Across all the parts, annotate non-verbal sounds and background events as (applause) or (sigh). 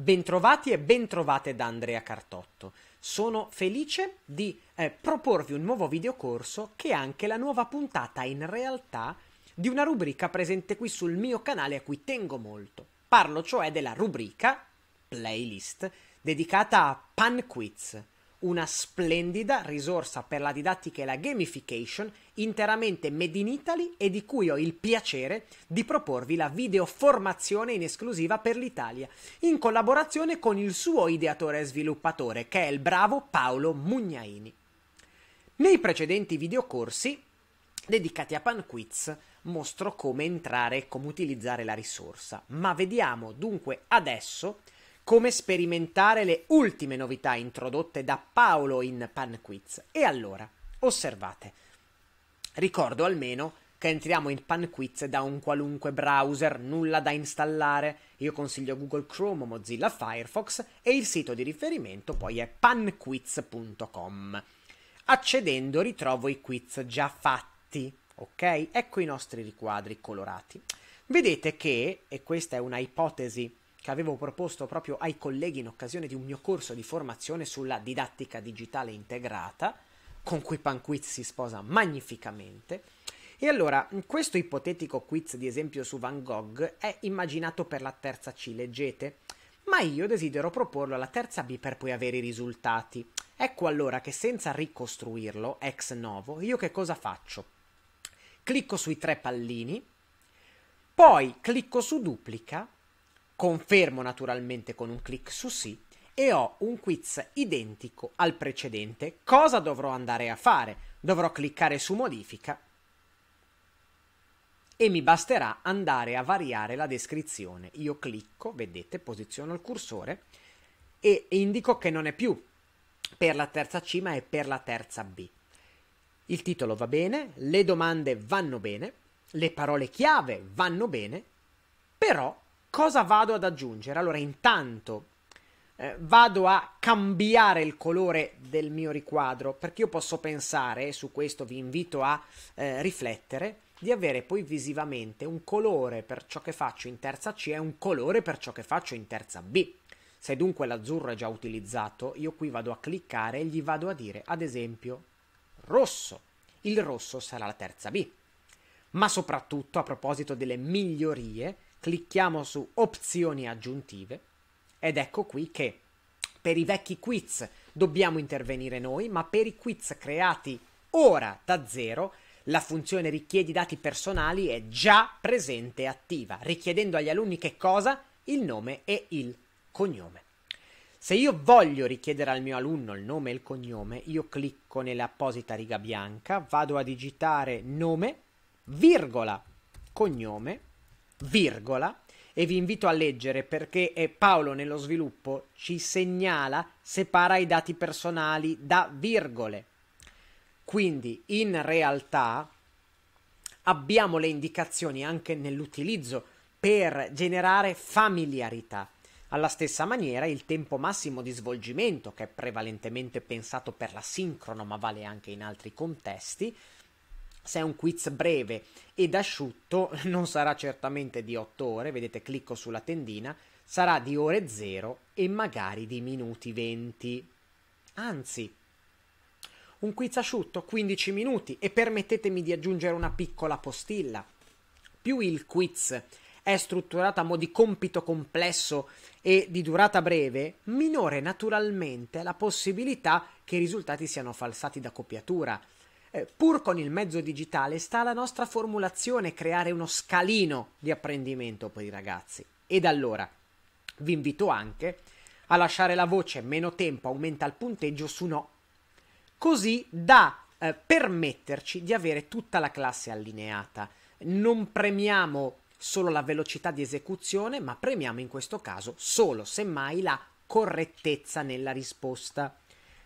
Bentrovati e bentrovate da Andrea Cartotto. Sono felice di eh, proporvi un nuovo videocorso che è anche la nuova puntata in realtà di una rubrica presente qui sul mio canale a cui tengo molto. Parlo cioè della rubrica playlist dedicata a Pan Quiz una splendida risorsa per la didattica e la gamification interamente made in Italy e di cui ho il piacere di proporvi la videoformazione in esclusiva per l'Italia, in collaborazione con il suo ideatore e sviluppatore, che è il bravo Paolo Mugnaini. Nei precedenti videocorsi dedicati a PanQuiz mostro come entrare e come utilizzare la risorsa, ma vediamo dunque adesso come sperimentare le ultime novità introdotte da Paolo in PanQuiz. E allora, osservate. Ricordo almeno che entriamo in PanQuiz da un qualunque browser, nulla da installare. Io consiglio Google Chrome, Mozilla Firefox e il sito di riferimento poi è panquiz.com. Accedendo ritrovo i quiz già fatti, ok? Ecco i nostri riquadri colorati. Vedete che, e questa è una ipotesi che avevo proposto proprio ai colleghi in occasione di un mio corso di formazione sulla didattica digitale integrata, con cui Panquiz si sposa magnificamente. E allora, questo ipotetico quiz di esempio su Van Gogh è immaginato per la terza C, leggete, ma io desidero proporlo alla terza B per poi avere i risultati. Ecco allora che senza ricostruirlo ex novo, io che cosa faccio? Clicco sui tre pallini, poi clicco su duplica Confermo naturalmente con un clic su sì e ho un quiz identico al precedente. Cosa dovrò andare a fare? Dovrò cliccare su modifica e mi basterà andare a variare la descrizione. Io clicco, vedete, posiziono il cursore e indico che non è più per la terza C ma è per la terza B. Il titolo va bene, le domande vanno bene, le parole chiave vanno bene, però Cosa vado ad aggiungere? Allora, intanto eh, vado a cambiare il colore del mio riquadro perché io posso pensare, e su questo vi invito a eh, riflettere, di avere poi visivamente un colore per ciò che faccio in terza C e un colore per ciò che faccio in terza B. Se dunque l'azzurro è già utilizzato, io qui vado a cliccare e gli vado a dire, ad esempio, rosso. Il rosso sarà la terza B. Ma soprattutto, a proposito delle migliorie, clicchiamo su opzioni aggiuntive ed ecco qui che per i vecchi quiz dobbiamo intervenire noi, ma per i quiz creati ora da zero la funzione richiedi dati personali è già presente e attiva, richiedendo agli alunni che cosa? Il nome e il cognome. Se io voglio richiedere al mio alunno il nome e il cognome, io clicco nell'apposita riga bianca, vado a digitare nome, virgola, cognome virgola, e vi invito a leggere perché Paolo nello sviluppo ci segnala, separa i dati personali da virgole. Quindi in realtà abbiamo le indicazioni anche nell'utilizzo per generare familiarità. Alla stessa maniera il tempo massimo di svolgimento, che è prevalentemente pensato per la sincrono ma vale anche in altri contesti, se è un quiz breve ed asciutto (laughs) non sarà certamente di 8 ore, vedete clicco sulla tendina, sarà di ore 0 e magari di minuti 20. Anzi, un quiz asciutto 15 minuti e permettetemi di aggiungere una piccola postilla. Più il quiz è strutturato a mo' di compito complesso e di durata breve, minore naturalmente è la possibilità che i risultati siano falsati da copiatura eh, pur con il mezzo digitale sta alla nostra formulazione creare uno scalino di apprendimento per i ragazzi. Ed allora vi invito anche a lasciare la voce meno tempo aumenta il punteggio su no, così da eh, permetterci di avere tutta la classe allineata. Non premiamo solo la velocità di esecuzione, ma premiamo in questo caso solo semmai la correttezza nella risposta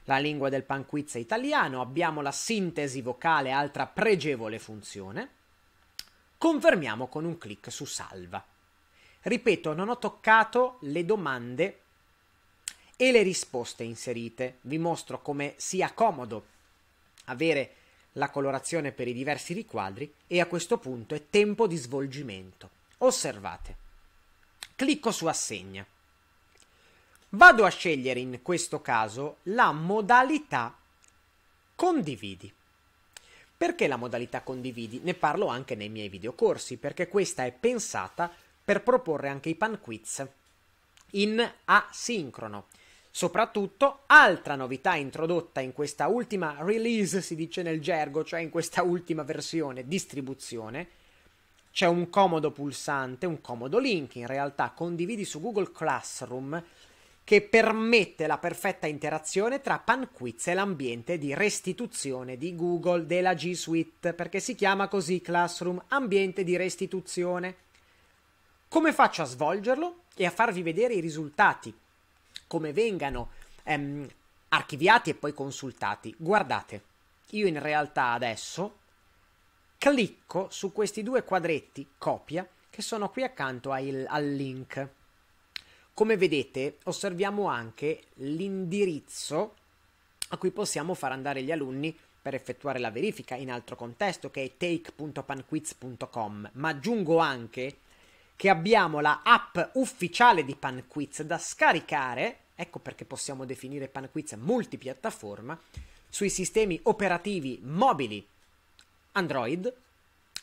la lingua del panquizza italiano, abbiamo la sintesi vocale, altra pregevole funzione. Confermiamo con un clic su salva. Ripeto, non ho toccato le domande e le risposte inserite. Vi mostro come sia comodo avere la colorazione per i diversi riquadri e a questo punto è tempo di svolgimento. Osservate. Clicco su assegna. Vado a scegliere in questo caso la modalità condividi. Perché la modalità condividi? Ne parlo anche nei miei videocorsi, perché questa è pensata per proporre anche i pan quiz in asincrono. Soprattutto, altra novità introdotta in questa ultima release, si dice nel gergo, cioè in questa ultima versione distribuzione, c'è un comodo pulsante, un comodo link, in realtà condividi su Google Classroom che permette la perfetta interazione tra PanQuiz e l'ambiente di restituzione di Google della G Suite, perché si chiama così Classroom, ambiente di restituzione. Come faccio a svolgerlo e a farvi vedere i risultati? Come vengano ehm, archiviati e poi consultati? Guardate, io in realtà adesso clicco su questi due quadretti, copia, che sono qui accanto al, al link. Come vedete osserviamo anche l'indirizzo a cui possiamo far andare gli alunni per effettuare la verifica in altro contesto che è take.panquiz.com, ma aggiungo anche che abbiamo la app ufficiale di Panquiz da scaricare, ecco perché possiamo definire Panquiz multipiattaforma, sui sistemi operativi mobili Android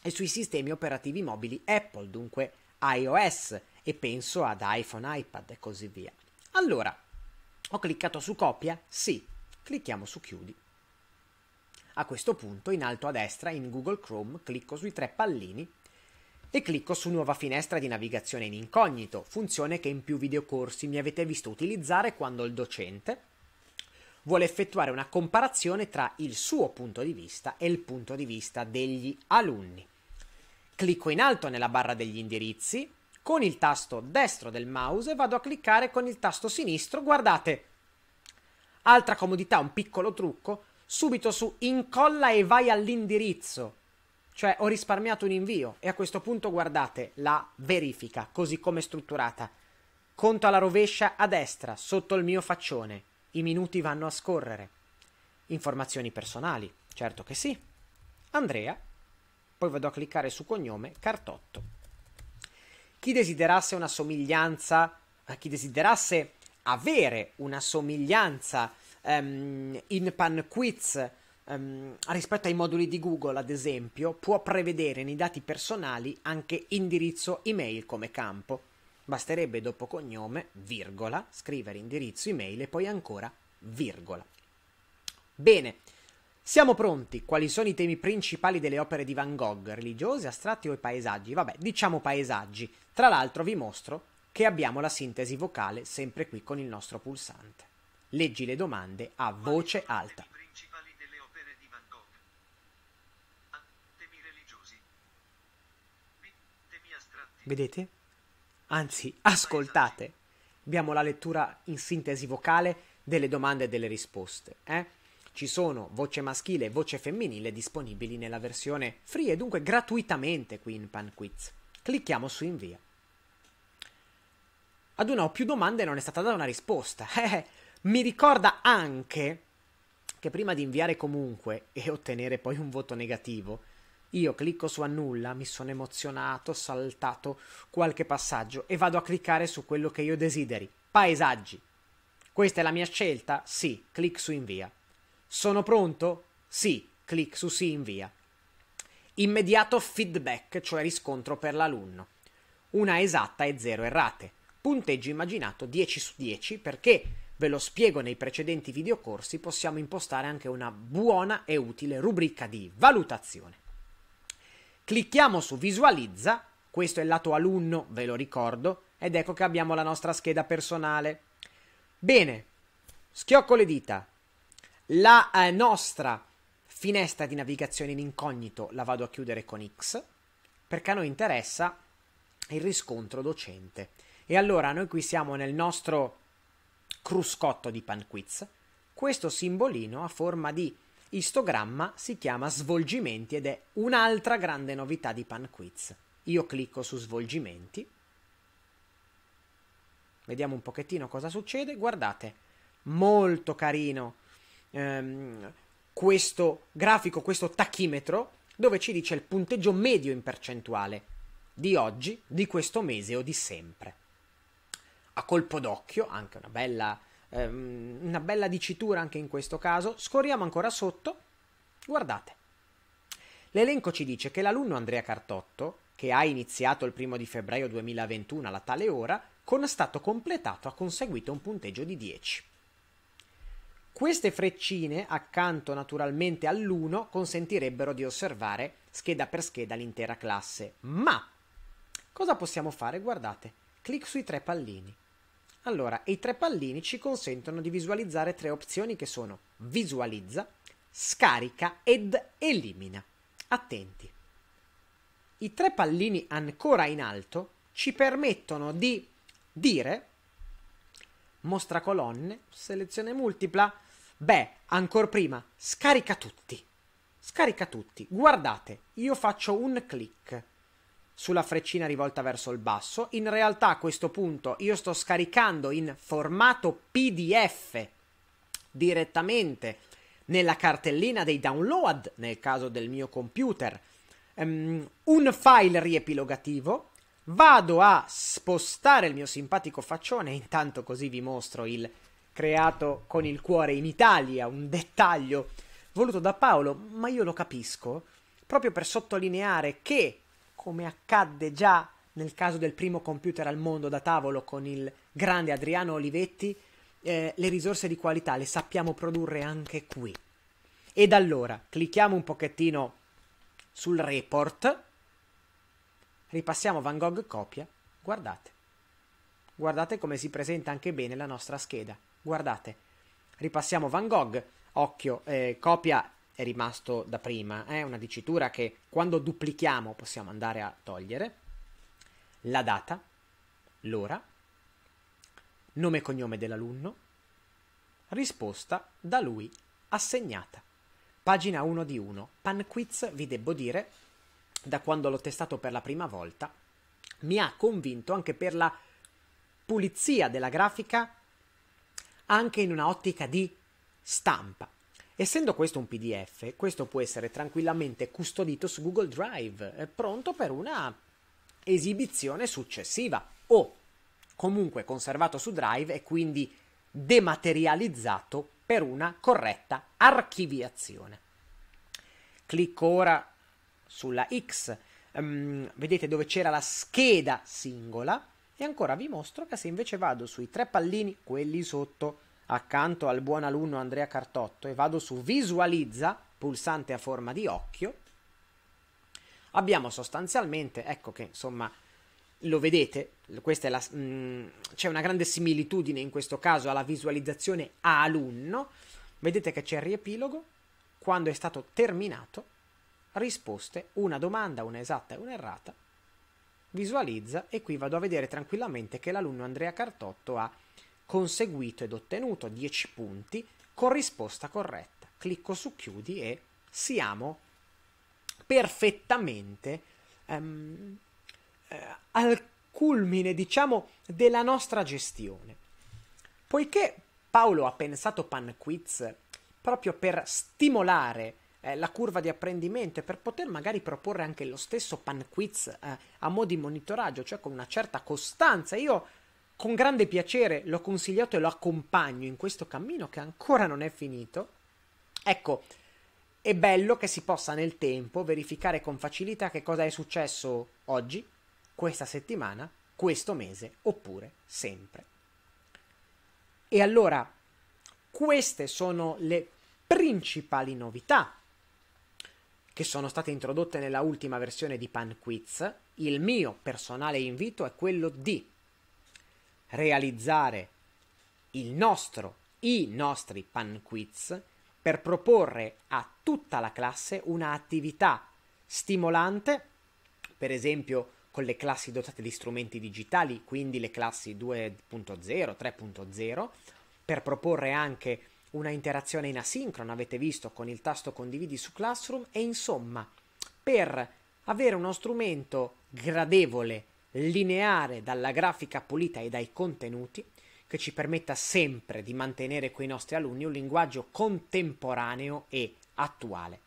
e sui sistemi operativi mobili Apple, dunque iOS e penso ad iPhone, iPad e così via. Allora, ho cliccato su copia? Sì. Clicchiamo su chiudi. A questo punto in alto a destra in Google Chrome clicco sui tre pallini e clicco su nuova finestra di navigazione in incognito, funzione che in più videocorsi mi avete visto utilizzare quando il docente vuole effettuare una comparazione tra il suo punto di vista e il punto di vista degli alunni. Clicco in alto nella barra degli indirizzi con il tasto destro del mouse e vado a cliccare con il tasto sinistro, guardate. Altra comodità, un piccolo trucco, subito su incolla e vai all'indirizzo. Cioè ho risparmiato un invio e a questo punto guardate la verifica così come strutturata. Conto alla rovescia a destra, sotto il mio faccione. I minuti vanno a scorrere. Informazioni personali, certo che sì. Andrea, poi vado a cliccare su cognome Cartotto chi desiderasse una somiglianza, eh, chi desiderasse avere una somiglianza um, in pan quiz um, rispetto ai moduli di Google, ad esempio, può prevedere nei dati personali anche indirizzo email come campo. Basterebbe dopo cognome, virgola, scrivere indirizzo email e poi ancora virgola. Bene, siamo pronti. Quali sono i temi principali delle opere di Van Gogh? Religiosi, astratti o paesaggi? Vabbè, diciamo paesaggi. Tra l'altro vi mostro che abbiamo la sintesi vocale sempre qui con il nostro pulsante. Leggi le domande a voce alta. Ah, Vedete? Anzi, ascoltate. Abbiamo la lettura in sintesi vocale delle domande e delle risposte. Eh? Ci sono voce maschile e voce femminile disponibili nella versione free e dunque gratuitamente qui in PanQuiz. Quiz. Clicchiamo su invia. Ad una o più domande non è stata data una risposta. (laughs) Eh, mi ricorda anche che prima di inviare comunque e ottenere poi un voto negativo, io clicco su annulla, mi sono emozionato, saltato qualche passaggio e vado a cliccare su quello che io desideri. Paesaggi. Questa è la mia scelta? Sì, clic su invia. Sono pronto? Sì, clic su sì invia. Immediato feedback, cioè riscontro per l'alunno. Una esatta e zero errate. Punteggio immaginato 10 su 10 perché, ve lo spiego nei precedenti videocorsi, possiamo impostare anche una buona e utile rubrica di valutazione. Clicchiamo su visualizza, questo è il lato alunno, ve lo ricordo, ed ecco che abbiamo la nostra scheda personale. Bene, schiocco le dita. La eh, nostra Finestra di navigazione in incognito la vado a chiudere con X perché a noi interessa il riscontro docente. E allora noi qui siamo nel nostro cruscotto di panquiz. Questo simbolino a forma di istogramma si chiama svolgimenti ed è un'altra grande novità di panquiz. Io clicco su svolgimenti. Vediamo un pochettino cosa succede. Guardate, molto carino. Ehm, questo grafico, questo tachimetro, dove ci dice il punteggio medio in percentuale di oggi, di questo mese o di sempre. A colpo d'occhio, anche una bella, ehm, una bella dicitura anche in questo caso, scorriamo ancora sotto, guardate. L'elenco ci dice che l'alunno Andrea Cartotto, che ha iniziato il primo di febbraio 2021 alla tale ora, con stato completato ha conseguito un punteggio di 10. Queste freccine, accanto naturalmente all'1, consentirebbero di osservare scheda per scheda l'intera classe. Ma cosa possiamo fare? Guardate, clic sui tre pallini. Allora, i tre pallini ci consentono di visualizzare tre opzioni che sono visualizza, scarica ed elimina. Attenti. I tre pallini ancora in alto ci permettono di dire mostra colonne, selezione multipla, Beh, ancora prima, scarica tutti. Scarica tutti. Guardate, io faccio un clic sulla freccina rivolta verso il basso. In realtà a questo punto io sto scaricando in formato PDF direttamente nella cartellina dei download, nel caso del mio computer, um, un file riepilogativo. Vado a spostare il mio simpatico faccione, intanto così vi mostro il creato con il cuore in Italia, un dettaglio voluto da Paolo, ma io lo capisco, proprio per sottolineare che, come accadde già nel caso del primo computer al mondo da tavolo con il grande Adriano Olivetti, eh, le risorse di qualità le sappiamo produrre anche qui. Ed allora clicchiamo un pochettino sul report, ripassiamo Van Gogh copia, guardate, guardate come si presenta anche bene la nostra scheda. Guardate, ripassiamo Van Gogh, occhio, eh, copia è rimasto da prima, è eh, una dicitura che quando duplichiamo possiamo andare a togliere, la data, l'ora, nome e cognome dell'alunno, risposta da lui assegnata. Pagina 1 di 1, Pan Quiz, vi devo dire, da quando l'ho testato per la prima volta, mi ha convinto anche per la pulizia della grafica anche in una ottica di stampa. Essendo questo un PDF, questo può essere tranquillamente custodito su Google Drive, eh, pronto per una esibizione successiva o comunque conservato su Drive e quindi dematerializzato per una corretta archiviazione. Clicco ora sulla X, um, vedete dove c'era la scheda singola, e ancora vi mostro che se invece vado sui tre pallini, quelli sotto, accanto al buon alunno Andrea Cartotto, e vado su visualizza, pulsante a forma di occhio, abbiamo sostanzialmente, ecco che insomma lo vedete, la, mh, mm, c'è una grande similitudine in questo caso alla visualizzazione a alunno, vedete che c'è il riepilogo, quando è stato terminato, risposte, una domanda, una esatta e una errata, visualizza e qui vado a vedere tranquillamente che l'alunno Andrea Cartotto ha conseguito ed ottenuto 10 punti con risposta corretta. Clicco su chiudi e siamo perfettamente um, eh, al culmine, diciamo, della nostra gestione. Poiché Paolo ha pensato PanQuiz proprio per stimolare eh, la curva di apprendimento e per poter magari proporre anche lo stesso pan quiz eh, a mo' di monitoraggio, cioè con una certa costanza. Io con grande piacere l'ho consigliato e lo accompagno in questo cammino che ancora non è finito. Ecco, è bello che si possa nel tempo verificare con facilità che cosa è successo oggi, questa settimana, questo mese oppure sempre. E allora, queste sono le principali novità che sono state introdotte nella ultima versione di Pan Quiz, il mio personale invito è quello di realizzare il nostro, i nostri Pan Quiz per proporre a tutta la classe un'attività stimolante, per esempio con le classi dotate di strumenti digitali, quindi le classi 2.0, 3.0, per proporre anche una interazione in asincrono, avete visto, con il tasto condividi su Classroom e insomma, per avere uno strumento gradevole, lineare dalla grafica pulita e dai contenuti, che ci permetta sempre di mantenere con i nostri alunni un linguaggio contemporaneo e attuale.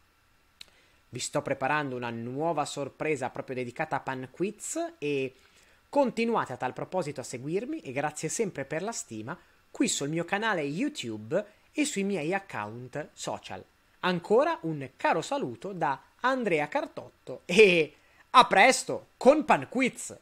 Vi sto preparando una nuova sorpresa proprio dedicata a PanQuiz e continuate a tal proposito a seguirmi e grazie sempre per la stima qui sul mio canale YouTube e sui miei account social. Ancora un caro saluto da Andrea Cartotto e a presto con Panquiz!